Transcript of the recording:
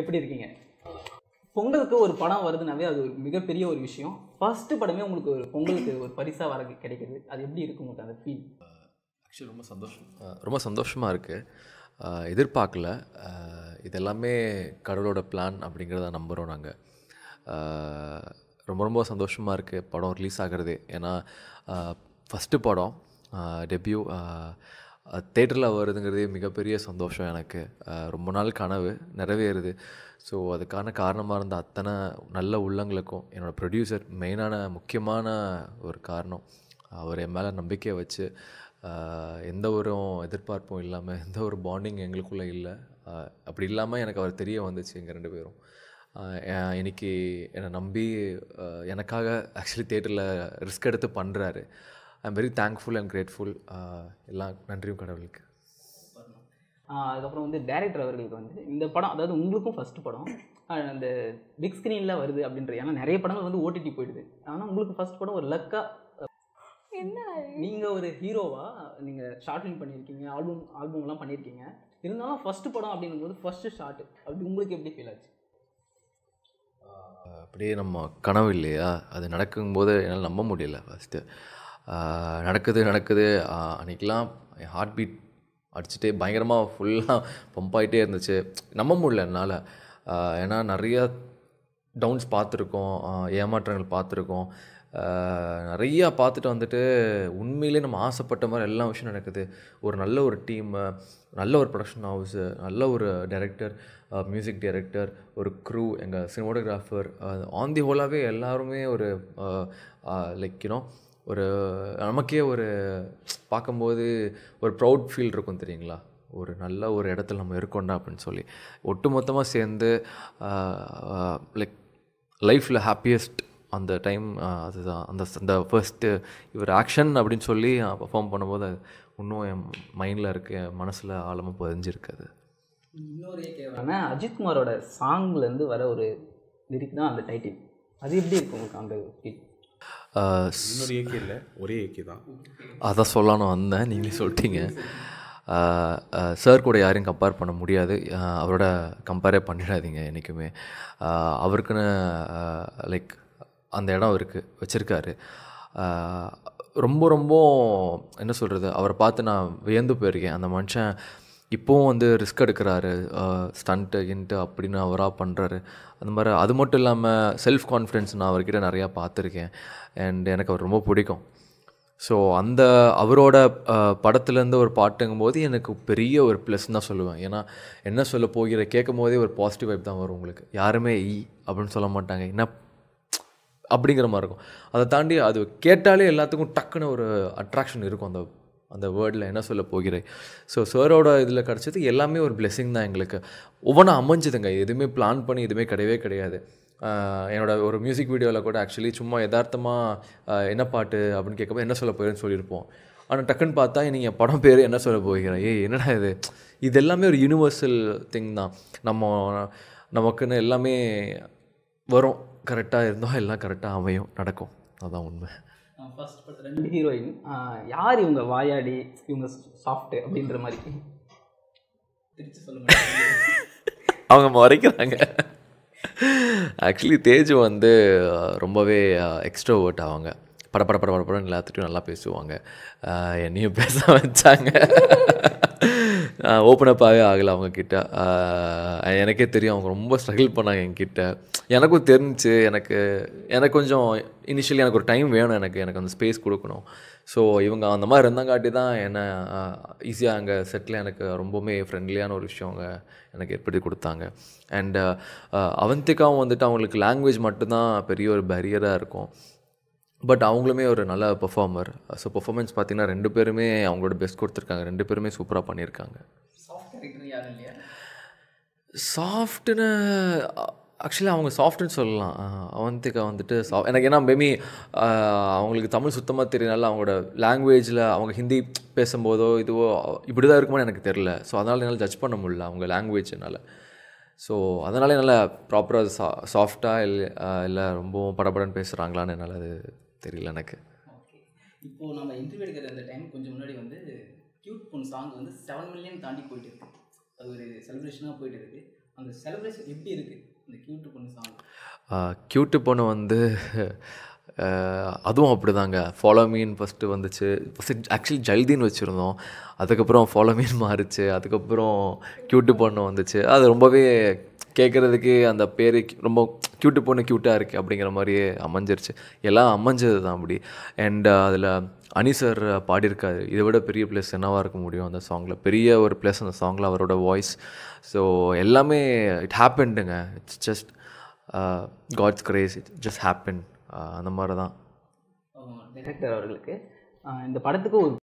எப்படி இருக்கீங்க பொங்கலுக்கு ஒரு படம் வருதுனாவே அது ஒரு மிகப்பெரிய ஒரு விஷயம் ஃபர்ஸ்ட் படமே உங்களுக்கு ஒரு பொங்கலுக்கு ஒரு பரிசாக வர கிடைக்கிறது அது எப்படி இருக்கு உங்களுக்கு அந்த ஃபீல் ஆக்சுவலி ரொம்ப சந்தோஷம் ரொம்ப சந்தோஷமாக இருக்குது எதிர்பார்க்கல இதெல்லாமே கடவுளோட பிளான் அப்படிங்கிறத நம்புகிறோம் நாங்கள் ரொம்ப ரொம்ப சந்தோஷமாக இருக்குது படம் ரிலீஸ் ஆகிறது ஏன்னா ஃபஸ்ட்டு படம் டெப்யூ தேட்டரில் வருதுங்கிறதே மிகப்பெரிய சந்தோஷம் எனக்கு ரொம்ப நாள் கனவு நிறைவேறுது ஸோ அதுக்கான காரணமாக இருந்த அத்தனை நல்ல உள்ளங்களுக்கும் என்னோடய ப்ரொடியூசர் மெயினான முக்கியமான ஒரு காரணம் அவர் என் மேலே நம்பிக்கையை வச்சு எந்த ஒரு எதிர்பார்ப்பும் இல்லாமல் எந்த ஒரு பாண்டிங் எங்களுக்குள்ளே இல்லை அப்படி இல்லாமல் எனக்கு அவர் தெரிய வந்துச்சு எங்கள் ரெண்டு பேரும் இன்னைக்கு என்னை நம்பி எனக்காக ஆக்சுவலி தேட்டரில் ரிஸ்க் எடுத்து பண்ணுறாரு I'm very thankful and grateful எல்லாம் நன்றியும் கடவுளுக்கு அதுக்கப்புறம் வந்து டேரக்டர் அவர்களுக்கு வந்து இந்த படம் அதாவது உங்களுக்கும் ஃபஸ்ட்டு படம் அந்த பிக் ஸ்க்ரீனில் வருது அப்படின்ற ஏன்னா நிறைய படங்கள் வந்து ஓடிடி போயிடுது ஆனால் உங்களுக்கு ஃபஸ்ட் படம் ஒரு லக்காக என்ன நீங்கள் ஒரு ஹீரோவாக நீங்கள் ஷார்ட் ஃபிலிம் பண்ணியிருக்கீங்க ஆல்பம் ஆல்பம்லாம் பண்ணியிருக்கீங்க இருந்தாலும் ஃபஸ்ட்டு படம் அப்படிங்கும்போது ஃபஸ்ட்டு ஷார்ட் அப்படி உங்களுக்கு எப்படி ஃபீல் ஆச்சு அப்படியே நம்ம கனவு இல்லையா அது நடக்கும்போது என்னால் நம்ப முடியல ஃபஸ்ட்டு நடக்குது நடக்குது அன்றைக்கெலாம் என் ஹார்ட் பீட் அடிச்சுட்டே பயங்கரமாக ஃபுல்லாக பம்ப் ஆகிட்டே இருந்துச்சு நம்ப முடியல என்னால் ஏன்னா நிறையா டவுன்ஸ் பார்த்துருக்கோம் ஏமாற்றங்கள் பார்த்துருக்கோம் நிறையா பார்த்துட்டு வந்துட்டு உண்மையிலே நம்ம ஆசைப்பட்ட மாதிரி எல்லா விஷயம் நடக்குது ஒரு நல்ல ஒரு டீமு நல்ல ஒரு ப்ரொடக்ஷன் ஹவுஸு நல்ல ஒரு டைரக்டர் மியூசிக் டைரக்டர் ஒரு க்ரூ எங்கள் சினிமோட்டோகிராஃபர் ஆன் தி ஹோலாகவே எல்லாருமே ஒரு லைக் யூனோ ஒரு நமக்கே ஒரு பார்க்கும்போது ஒரு ப்ரௌட் ஃபீல் இருக்கும் தெரியுங்களா ஒரு நல்ல ஒரு இடத்துல நம்ம இருக்கோண்டா அப்படின்னு சொல்லி ஒட்டு மொத்தமாக சேர்ந்து லைக் லைஃப்பில் ஹாப்பியஸ்ட் அந்த டைம் அதுதான் அந்த அந்த ஃபர்ஸ்ட்டு இவர் ஆக்ஷன் அப்படின்னு சொல்லி பர்ஃபார்ம் பண்ணும்போது அது இன்னும் என் மைண்டில் இருக்க என் மனசில் ஆழமாக பதிஞ்சிருக்கு இன்னொரு அஜித்குமாரோட சாங்லேருந்து வர ஒரு லிரிக் தான் அந்த டைட்டில் அது எப்படி இருக்கும் அந்த இல்லை ஒரே ஏகே தான் அதான் சொல்லணும் வந்தேன் நீங்களே சொல்லிட்டீங்க சார் கூட யாரையும் கம்பேர் பண்ண முடியாது அவரோட கம்பேரே பண்ணிடாதீங்க என்றைக்குமே அவருக்குன்னு லைக் அந்த இடம் இருக்குது வச்சுருக்காரு ரொம்ப ரொம்ப என்ன சொல்கிறது அவரை பார்த்து நான் வியந்து போயிருக்கேன் அந்த மனுஷன் இப்போவும் வந்து ரிஸ்க் எடுக்கிறாரு ஸ்டண்ட்டு கின்ட்டு அப்படின்னு அவராக பண்ணுறாரு அந்த மாதிரி அது மட்டும் இல்லாமல் செல்ஃப் கான்ஃபிடென்ஸ் நான் அவர்கிட்ட நிறையா பார்த்துருக்கேன் அண்ட் எனக்கு அவர் ரொம்ப பிடிக்கும் ஸோ அந்த அவரோட படத்துலேருந்து ஒரு பாட்டுங்கும் போது எனக்கு பெரிய ஒரு ப்ளஸ் தான் சொல்லுவேன் ஏன்னா என்ன சொல்ல போகிற கேட்கும் போதே ஒரு பாசிட்டிவ் வைப் தான் வரும் உங்களுக்கு யாருமே ஈ அப்படின்னு சொல்ல மாட்டாங்க என்ன அப்படிங்கிற மாதிரி இருக்கும் அதை தாண்டி அது கேட்டாலே எல்லாத்துக்கும் டக்குன்னு ஒரு அட்ராக்ஷன் இருக்கும் அந்த அந்த வேர்டில் என்ன சொல்ல போகிறாய் ஸோ சரோட இதில் கிடச்சது எல்லாமே ஒரு பிளெஸ்ஸிங் தான் எங்களுக்கு ஒவ்வொன்றும் அமைஞ்சுதுங்க எதுவுமே பிளான் பண்ணி எதுவுமே கிடையவே கிடையாது என்னோடய ஒரு மியூசிக் வீடியோவில் கூட ஆக்சுவலி சும்மா யதார்த்தமாக என்ன பாட்டு அப்படின்னு கேட்கும் என்ன சொல்ல போகிறேன்னு சொல்லியிருப்போம் ஆனால் டக்குன்னு பார்த்தா நீங்கள் படம் பேர் என்ன சொல்ல போகிறேன் ஏய் என்னடா இது இது எல்லாமே ஒரு யூனிவர்சல் திங் தான் நம்ம நமக்குன்னு எல்லாமே வரும் கரெக்டாக இருந்தால் எல்லாம் கரெக்டாக அமையும் நடக்கும் அதுதான் உண்மை ஃபர்ஸ்ட் பட் ரெண்டு ஹீரோயின் யார் இவங்க வாயாடி இவங்க சாஃப்ட்டு அப்படின்ற மாதிரி திருச்சி சொல்லுங்க அவங்க முறைக்கிறாங்க ஆக்சுவலி தேஜு வந்து ரொம்பவே எக்ஸ்ட்ரோவர்ட் அவங்க படப்பட பட படப்படம் எல்லாத்துட்டையும் நல்லா பேசுவாங்க என்னையும் பேச வச்சாங்க ஓப்பன் அப்பாகவே ஆகலை அவங்கக்கிட்ட எனக்கே தெரியும் அவங்க ரொம்ப ஸ்ட்ரகிள் பண்ணாங்க என்கிட்ட எனக்கும் தெரிஞ்சு எனக்கு எனக்கு கொஞ்சம் இனிஷியலி எனக்கு ஒரு டைம் வேணும் எனக்கு எனக்கு அந்த ஸ்பேஸ் கொடுக்கணும் ஸோ இவங்க அந்த மாதிரி இருந்தங்காட்டி தான் என்னை ஈஸியாக அங்கே செட்டில் எனக்கு ரொம்பவுமே ஃப்ரெண்ட்லியான ஒரு விஷயம் அவங்க எனக்கு ஏற்படுத்தி கொடுத்தாங்க அண்டு அவந்திக்காவும் வந்துட்டு அவங்களுக்கு லாங்குவேஜ் மட்டும்தான் பெரிய ஒரு பேரியராக இருக்கும் பட் அவங்களுமே ஒரு நல்ல பெர்ஃபார்மர் ஸோ பர்ஃபார்மன்ஸ் பார்த்திங்கன்னா ரெண்டு பேருமே அவங்களோட பெஸ்ட் கொடுத்துருக்காங்க ரெண்டு பேருமே சூப்பராக பண்ணியிருக்காங்க சாஃப்ட்னு ஆக்சுவலி அவங்க சாஃப்ட்னு சொல்லலாம் அவந்திகா வந்துட்டு சா எனக்கு ஏன்னா மேபி அவங்களுக்கு தமிழ் சுத்தமாக தெரியனால அவங்களோட லாங்குவேஜில் அவங்க ஹிந்தி பேசும்போதோ இதுவோ இப்படி தான் இருக்குமோ எனக்கு தெரில ஸோ அதனால் என்னால் ஜட்ஜ் பண்ண முடியல அவங்க லாங்குவேஜ்னால் ஸோ அதனால் என்னால் ப்ராப்பராக சா சாஃப்டாக இல்லை இல்லை ரொம்பவும் படபடன்னு பேசுகிறாங்களான்னு என்னால் அது தெரியல எனக்கு இப்போ நம்ம இன்டர்வியூ எடுக்கிற அந்த டைம் கொஞ்சம் முன்னாடி வந்து கியூட் பொன் சாங் வந்து செவன் மில்லியன் தாண்டி போயிட்டு இருக்கு அது ஒரு செலிப்ரேஷனாக போயிட்டு இருக்கு அந்த செலிப்ரேஷன் எப்படி இருக்கு இந்த கியூட்டு பொண்ணு சாங் கியூட்டு பொண்ணு வந்து அதுவும் அப்படி தாங்க ஃபாலோ மீன் ஃபஸ்ட்டு வந்துச்சு ஃபஸ்ட் ஆக்சுவலி ஜல்தின்னு வச்சுருந்தோம் அதுக்கப்புறம் ஃபாலோ மீன் மாறிச்சு அதுக்கப்புறம் கியூட்டு பொண்ணு வந்துச்சு அது ரொம்பவே கேட்குறதுக்கு அந்த பேர் ரொம்ப க்யூட்டு பொண்ணு க்யூட்டாக இருக்குது அப்படிங்கிற மாதிரியே அமைஞ்சிருச்சு எல்லாம் அமைஞ்சது தான் அப்படி அண்ட் uh, அதில் அனி சார் பாடியிருக்காரு இதை விட பெரிய ப்ளஸ் என்னவாக இருக்க முடியும் அந்த சாங்கில் பெரிய ஒரு ப்ளஸ் அந்த சாங்கில் அவரோட வாய்ஸ் ஸோ எல்லாமே இட் ஹேப்பன்டுங்க it's just God's grace it just happen அந்த மாதிரி தான் டேரக்டர் அவர்களுக்கு uh, இந்த படத்துக்கு ஒரு